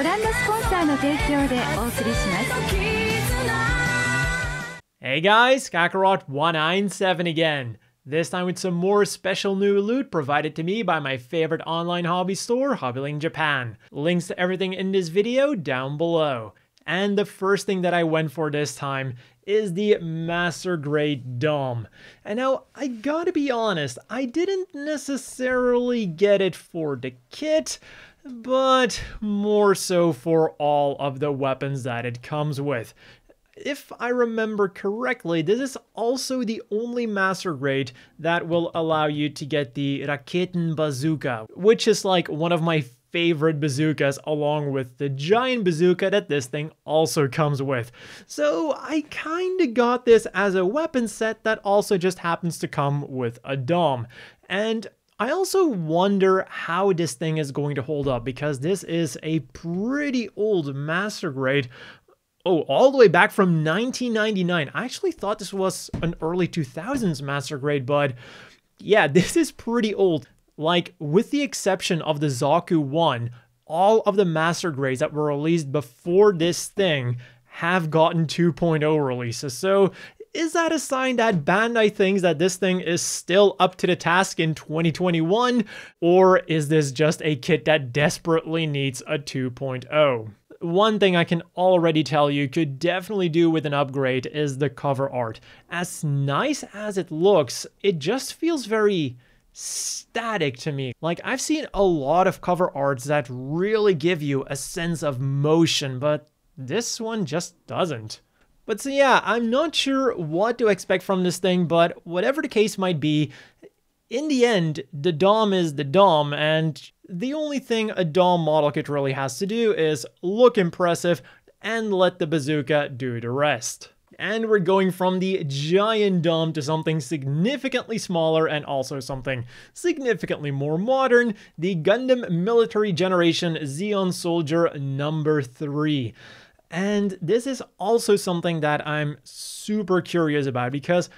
Hey guys, Kakarot 197 again. This time with some more special new loot provided to me by my favorite online hobby store, Hobbylink Japan. Links to everything in this video down below. And the first thing that I went for this time is the Master Grade Dom. And now, I gotta be honest, I didn't necessarily get it for the kit, but more so for all of the weapons that it comes with. If I remember correctly, this is also the only master grade that will allow you to get the Raketen Bazooka, which is like one of my favorite bazookas along with the giant bazooka that this thing also comes with. So I kinda got this as a weapon set that also just happens to come with a dom. And I also wonder how this thing is going to hold up because this is a pretty old master grade. Oh, all the way back from 1999. I actually thought this was an early 2000s master grade, but yeah, this is pretty old. Like, with the exception of the Zaku 1, all of the master grades that were released before this thing have gotten 2.0 releases. So is that a sign that Bandai thinks that this thing is still up to the task in 2021? Or is this just a kit that desperately needs a 2.0? one thing I can already tell you could definitely do with an upgrade is the cover art. As nice as it looks, it just feels very static to me. Like I've seen a lot of cover arts that really give you a sense of motion, but this one just doesn't. But so yeah, I'm not sure what to expect from this thing, but whatever the case might be, in the end, the DOM is the DOM, and the only thing a DOM model kit really has to do is look impressive and let the bazooka do the rest. And we're going from the giant DOM to something significantly smaller and also something significantly more modern, the Gundam Military Generation Xeon Soldier number 3. And this is also something that I'm super curious about because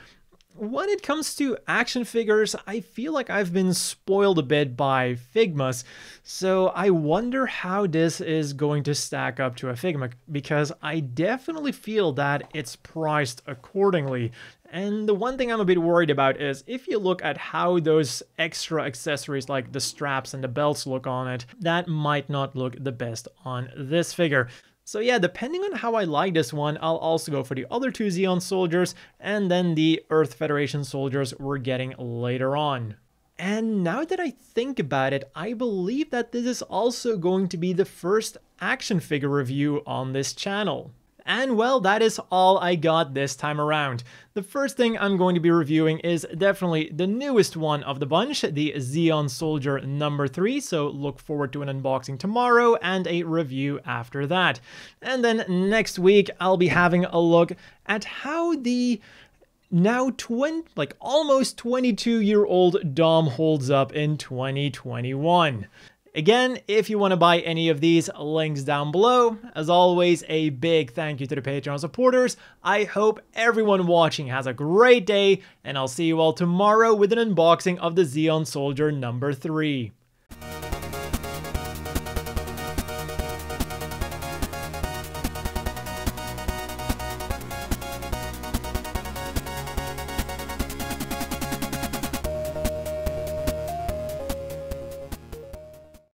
when it comes to action figures, I feel like I've been spoiled a bit by Figmas. So I wonder how this is going to stack up to a Figma because I definitely feel that it's priced accordingly. And the one thing I'm a bit worried about is if you look at how those extra accessories like the straps and the belts look on it, that might not look the best on this figure. So yeah, depending on how I like this one, I'll also go for the other two Xeon soldiers and then the Earth Federation soldiers we're getting later on. And now that I think about it, I believe that this is also going to be the first action figure review on this channel. And well, that is all I got this time around. The first thing I'm going to be reviewing is definitely the newest one of the bunch, the Xeon Soldier number 3, so look forward to an unboxing tomorrow and a review after that. And then next week, I'll be having a look at how the now 20, like almost 22 year old Dom holds up in 2021. Again, if you want to buy any of these, links down below. As always, a big thank you to the Patreon supporters. I hope everyone watching has a great day, and I'll see you all tomorrow with an unboxing of the Xeon Soldier number 3.